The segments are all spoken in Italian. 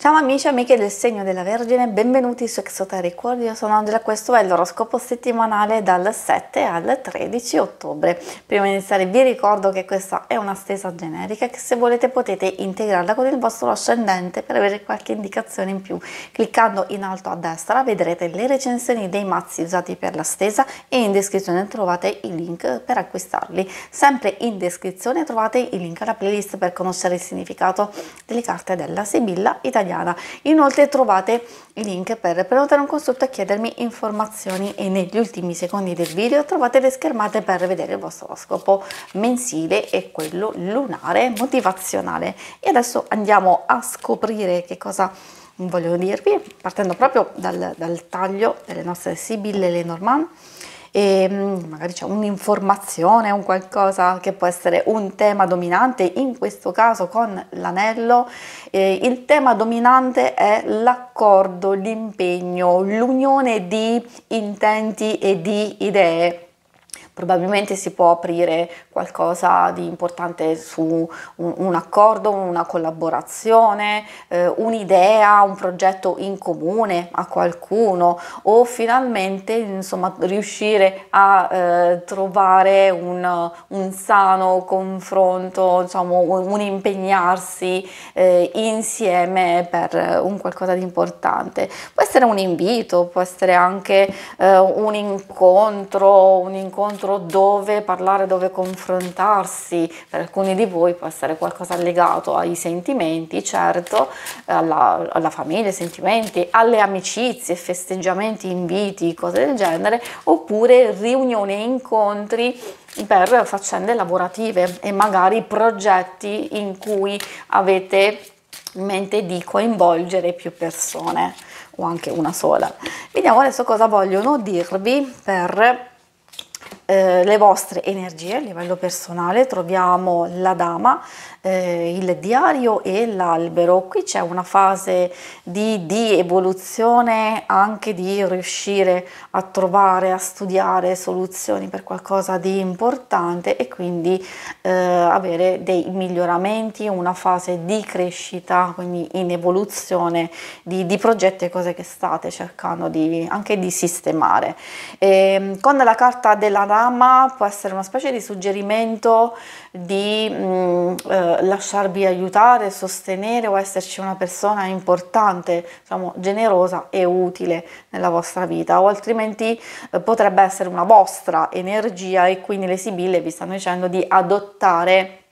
Ciao amici e amiche del segno della Vergine, benvenuti su Exoteri Cuori, io sono Angela, questo è l'oroscopo settimanale dal 7 al 13 ottobre. Prima di iniziare vi ricordo che questa è una stesa generica che se volete potete integrarla con il vostro ascendente per avere qualche indicazione in più. Cliccando in alto a destra vedrete le recensioni dei mazzi usati per la stesa e in descrizione trovate i link per acquistarli. Sempre in descrizione trovate il link alla playlist per conoscere il significato delle carte della Sibilla Italia italiana. Inoltre trovate i link per prenotare un consulto e chiedermi informazioni e negli ultimi secondi del video trovate le schermate per vedere il vostro scopo mensile e quello lunare motivazionale. E adesso andiamo a scoprire che cosa voglio dirvi partendo proprio dal, dal taglio delle nostre Sibille Lenormand e mm, magari c'è un'informazione, un qualcosa che può essere un tema dominante, in questo caso con l'anello eh, il tema dominante è l'accordo, l'impegno, l'unione di intenti e di idee probabilmente si può aprire qualcosa di importante su un, un accordo, una collaborazione, eh, un'idea, un progetto in comune a qualcuno o finalmente insomma riuscire a eh, trovare un, un, sano confronto, diciamo, un, impegnarsi eh, insieme per un qualcosa di importante. Può essere un invito, può essere anche eh, un incontro, un incontro altro dove parlare, dove confrontarsi, per alcuni di voi può essere qualcosa legato ai sentimenti, certo, alla, alla famiglia, ai sentimenti, alle amicizie, festeggiamenti, inviti, cose del genere, oppure riunioni e incontri per faccende lavorative e magari progetti in cui avete in mente di coinvolgere più persone o anche una sola. Vediamo adesso cosa vogliono dirvi per eh, le vostre energie a livello personale troviamo la dama, eh, il diario e l'albero. Qui c'è una fase di, di evoluzione anche di riuscire a trovare, a studiare soluzioni per qualcosa di importante e quindi eh, avere dei miglioramenti, una fase di crescita, quindi in evoluzione di, di progetti e cose che state cercando di, anche di sistemare. E, ehm, con la carta della dama programma può essere una specie di suggerimento di mh, mm, eh, lasciarvi aiutare, sostenere o esserci una persona importante, diciamo generosa e utile nella vostra vita o altrimenti eh, potrebbe essere una vostra energia e quindi le sibille vi stanno dicendo di adottare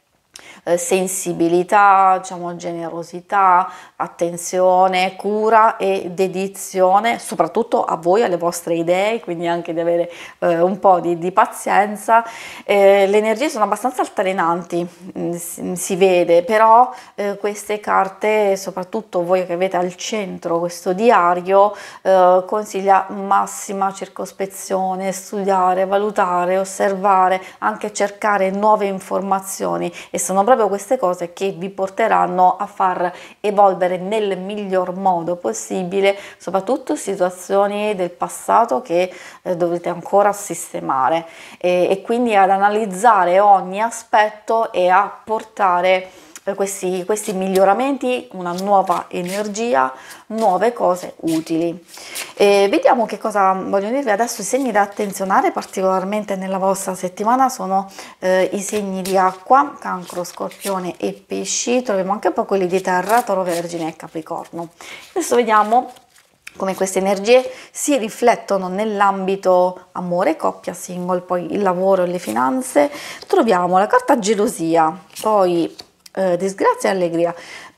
eh, sensibilità, diciamo, generosità, attenzione, cura e dedizione, soprattutto a voi, alle vostre idee, quindi anche di avere eh, un po' di, di pazienza. Eh, le energie sono abbastanza altalenanti, mm, si vede, però eh, queste carte, soprattutto voi che avete al centro questo diario, eh, consiglia massima circospezione, studiare, valutare, osservare, anche cercare nuove informazioni e sono sono proprio queste cose che vi porteranno a far evolvere nel miglior modo possibile soprattutto situazioni del passato che eh, dovete ancora sistemare e, e quindi ad analizzare ogni aspetto e a portare eh, questi, questi miglioramenti, una nuova energia, nuove cose utili. E vediamo che cosa voglio dirvi adesso. I segni da attenzionare particolarmente nella vostra settimana sono eh, i segni di acqua, cancro, scorpione e pesci. Troviamo anche poi quelli di terra, toro, vergine e capricorno. Adesso vediamo come queste energie si riflettono nell'ambito amore, coppia, single, poi il lavoro e le finanze, troviamo la carta gelosia, poi eh, disgrazia e allegria.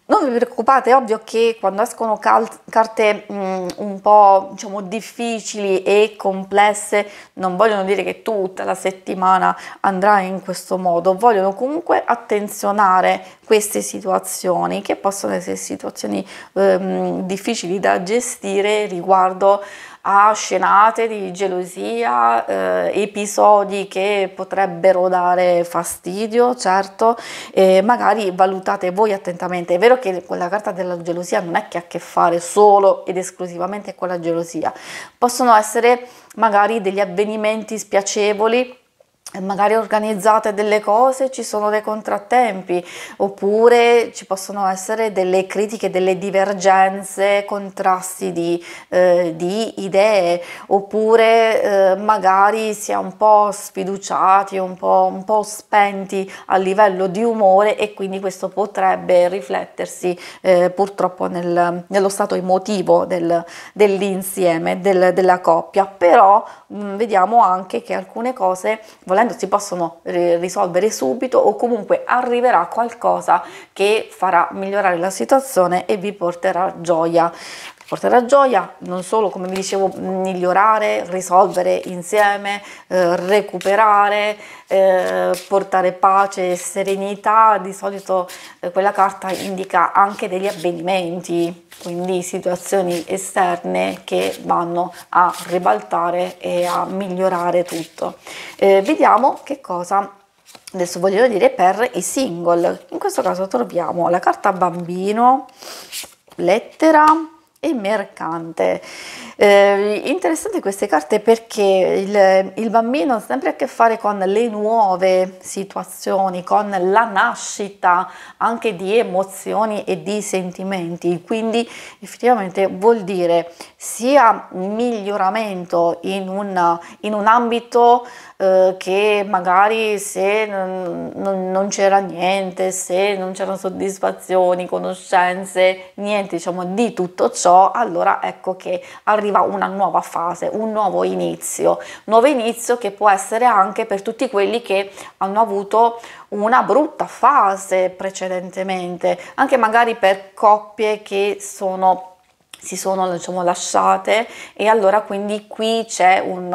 Non vi preoccupate, è ovvio che quando escono cal- carte mh, mm, un po' diciamo, difficili e complesse, non vogliono dire che tutta la settimana andrà in questo modo, vogliono comunque attenzionare queste situazioni che possono essere situazioni ehm, difficili da gestire riguardo a scenate di gelosia, eh, episodi che potrebbero dare fastidio, certo, e magari valutate voi attentamente. È vero che quella carta della gelosia non è che ha a che fare solo ed esclusivamente con la gelosia, possono essere magari degli avvenimenti spiacevoli eh, magari organizzate delle cose ci sono dei contrattempi oppure ci possono essere delle critiche, delle divergenze, contrasti di, eh, di idee oppure eh, magari si è un po' sfiduciati, un po', un po', spenti a livello di umore e quindi questo potrebbe riflettersi eh, purtroppo nel, nello stato emotivo del, dell'insieme, del, della coppia però mh, mm, vediamo anche che alcune cose volendo si possono risolvere subito o comunque arriverà qualcosa che farà migliorare la situazione e vi porterà gioia porterà gioia non solo, come vi dicevo, migliorare, risolvere insieme, eh, recuperare, eh, portare pace, serenità. Di solito eh, quella carta indica anche degli avvenimenti, quindi situazioni esterne che vanno a ribaltare e a migliorare tutto. Eh, vediamo che cosa adesso voglio dire per i single in questo caso troviamo la carta bambino lettera e mercante. Eh, interessante queste carte perché il, il, bambino ha sempre a che fare con le nuove situazioni, con la nascita anche di emozioni e di sentimenti, quindi effettivamente vuol dire sia miglioramento in, una, in un ambito eh, che magari se non, non c'era niente, se non c'erano soddisfazioni, conoscenze, niente diciamo di tutto ciò, ciò, allora ecco che arriva una nuova fase, un nuovo inizio, nuovo inizio che può essere anche per tutti quelli che hanno avuto una brutta fase precedentemente, anche magari per coppie che sono si sono diciamo, lasciate e allora quindi qui c'è un,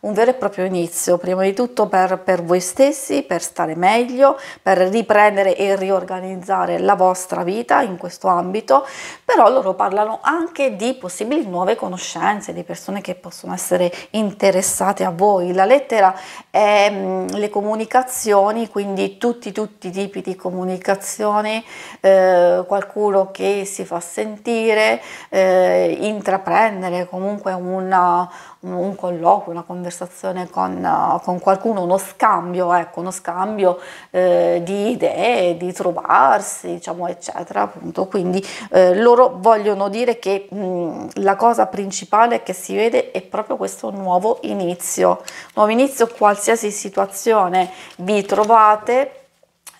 un, vero e proprio inizio, prima di tutto per, per, voi stessi, per stare meglio, per riprendere e riorganizzare la vostra vita in questo ambito, però loro parlano anche di possibili nuove conoscenze, di persone che possono essere interessate a voi. La lettera è mm, le comunicazioni, quindi tutti, tutti i tipi di comunicazione, eh, qualcuno che si fa sentire, eh, eh, intraprendere comunque una, un colloquio, una conversazione con, eh, con qualcuno, uno scambio, ecco, uno scambio eh, di idee, di trovarsi, diciamo, eccetera. Appunto. Quindi eh, loro vogliono dire che mh, la cosa principale che si vede è proprio questo nuovo inizio. Nuovo inizio, qualsiasi situazione vi trovate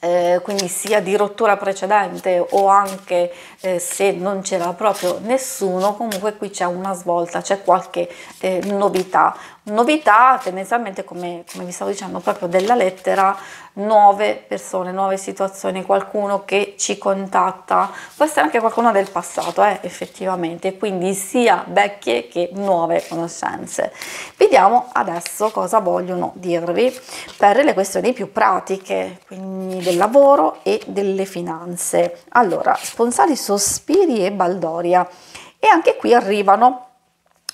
eh, quindi sia di rottura precedente o anche eh, se non c'era proprio nessuno, comunque qui c'è una svolta, c'è qualche eh, novità. Novità tendenzialmente, come, come, vi stavo dicendo, proprio della lettera, nuove persone, nuove situazioni, qualcuno che ci contatta, può essere anche qualcuno del passato, eh, effettivamente, quindi sia vecchie che nuove conoscenze. Vediamo adesso cosa vogliono dirvi per le questioni più pratiche, quindi del lavoro e delle finanze. Allora, sponsali sospiri e baldoria. E anche qui arrivano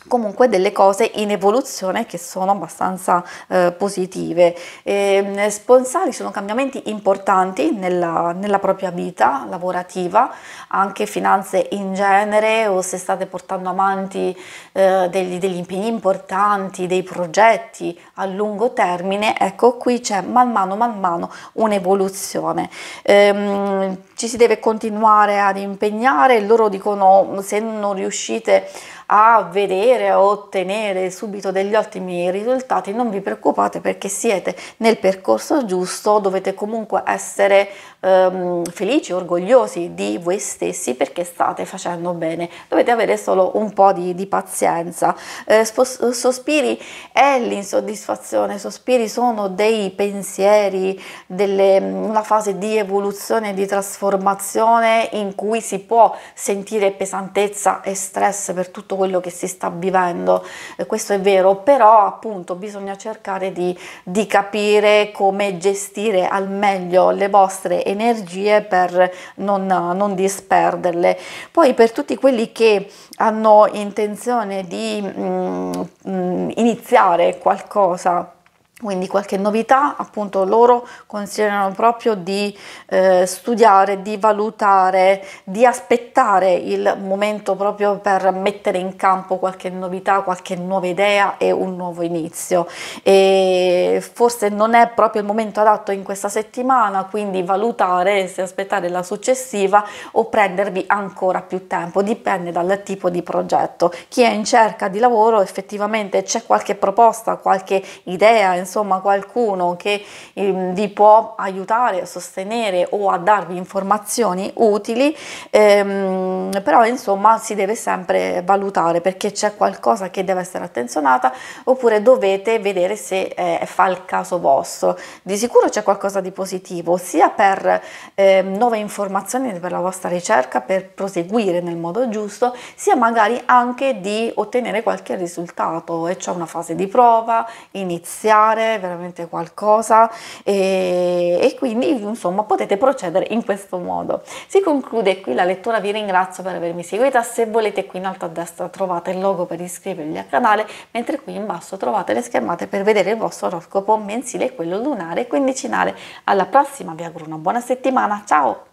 comunque delle cose in evoluzione che sono abbastanza eh, positive. E, ehm, sponsali sono cambiamenti importanti nella, nella, propria vita lavorativa, anche finanze in genere o se state portando avanti eh, degli, degli impegni importanti, dei progetti a lungo termine, ecco qui c'è man mano man mano un'evoluzione. Ehm, ci si deve continuare ad impegnare, loro dicono se non riuscite a a vedere a ottenere subito degli ottimi risultati, non vi preoccupate perché siete nel percorso giusto, dovete comunque essere ehm, felici, orgogliosi di voi stessi perché state facendo bene, dovete avere solo un po' di, di pazienza. Eh, sospiri è l'insoddisfazione, sospiri sono dei pensieri, delle, una fase di evoluzione, di trasformazione in cui si può sentire pesantezza e stress per tutto quello che si sta vivendo, eh, questo è vero, però appunto bisogna cercare di, di capire come gestire al meglio le vostre energie per non, non disperderle. Poi per tutti quelli che hanno intenzione di mh, mm, mh, mm, iniziare qualcosa quindi qualche novità, appunto loro considerano proprio di eh, studiare, di valutare, di aspettare il momento proprio per mettere in campo qualche novità, qualche nuova idea e un nuovo inizio. E forse non è proprio il momento adatto in questa settimana, quindi valutare se aspettare la successiva o prendervi ancora più tempo, dipende dal tipo di progetto. Chi è in cerca di lavoro effettivamente c'è qualche proposta, qualche idea, insomma qualcuno che eh, vi può aiutare, a sostenere o a darvi informazioni utili, ehm, però insomma si deve sempre valutare perché c'è qualcosa che deve essere attenzionata oppure dovete vedere se eh, fa il caso vostro. Di sicuro c'è qualcosa di positivo sia per eh, nuove informazioni per la vostra ricerca, per proseguire nel modo giusto, sia magari anche di ottenere qualche risultato e c'è una fase di prova, iniziare fare veramente qualcosa e, e quindi insomma potete procedere in questo modo. Si conclude qui la lettura, vi ringrazio per avermi seguita, se volete qui in alto a destra trovate il logo per iscrivervi al canale, mentre qui in basso trovate le schermate per vedere il vostro oroscopo mensile, quello lunare e quindicinale. Alla prossima, vi auguro una buona settimana, ciao!